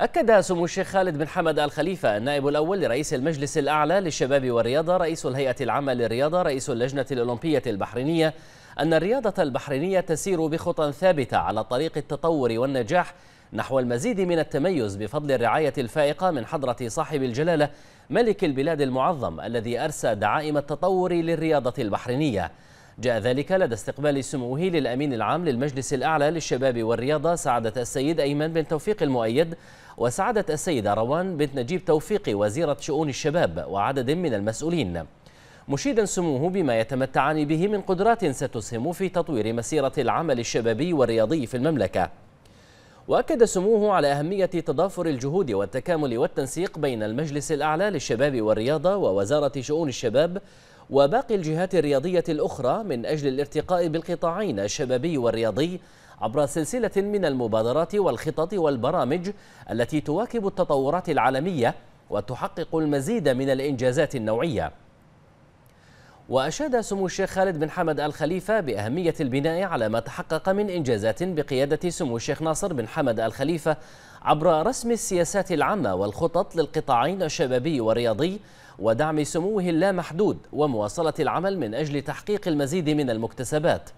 أكد سمو الشيخ خالد بن حمد الخليفة النائب الأول لرئيس المجلس الأعلى للشباب والرياضة رئيس الهيئة العامة للرياضة رئيس اللجنة الأولمبية البحرينية أن الرياضة البحرينية تسير بخطى ثابتة على طريق التطور والنجاح نحو المزيد من التميز بفضل الرعاية الفائقة من حضرة صاحب الجلالة ملك البلاد المعظم الذي أرسى دعائم التطور للرياضة البحرينية جاء ذلك لدى استقبال سموه للأمين العام للمجلس الأعلى للشباب والرياضة سعادة السيد أيمن بن توفيق المؤيد وسعادة السيدة روان بنت نجيب توفيق وزيرة شؤون الشباب وعدد من المسؤولين مشيدا سموه بما يتمتعان به من قدرات ستسهم في تطوير مسيرة العمل الشبابي والرياضي في المملكة وأكد سموه على أهمية تضافر الجهود والتكامل والتنسيق بين المجلس الأعلى للشباب والرياضة ووزارة شؤون الشباب وباقي الجهات الرياضية الأخرى من أجل الارتقاء بالقطاعين الشبابي والرياضي عبر سلسلة من المبادرات والخطط والبرامج التي تواكب التطورات العالمية وتحقق المزيد من الإنجازات النوعية وأشاد سمو الشيخ خالد بن حمد الخليفة بأهمية البناء على ما تحقق من إنجازات بقيادة سمو الشيخ ناصر بن حمد الخليفة عبر رسم السياسات العامة والخطط للقطاعين الشبابي والرياضي ودعم سموه اللامحدود ومواصلة العمل من أجل تحقيق المزيد من المكتسبات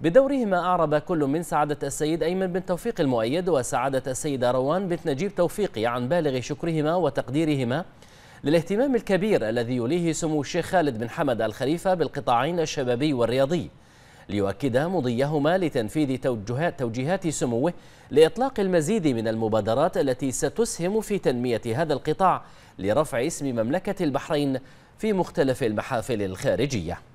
بدورهما أعرب كل من سعادة السيد أيمن بن توفيق المؤيد وسعادة السيدة روان بنت نجيب توفيقي عن بالغ شكرهما وتقديرهما للاهتمام الكبير الذي يوليه سمو الشيخ خالد بن حمد الخليفة بالقطاعين الشبابي والرياضي ليؤكد مضيهما لتنفيذ توجهات, توجيهات سموه لإطلاق المزيد من المبادرات التي ستسهم في تنمية هذا القطاع لرفع اسم مملكة البحرين في مختلف المحافل الخارجية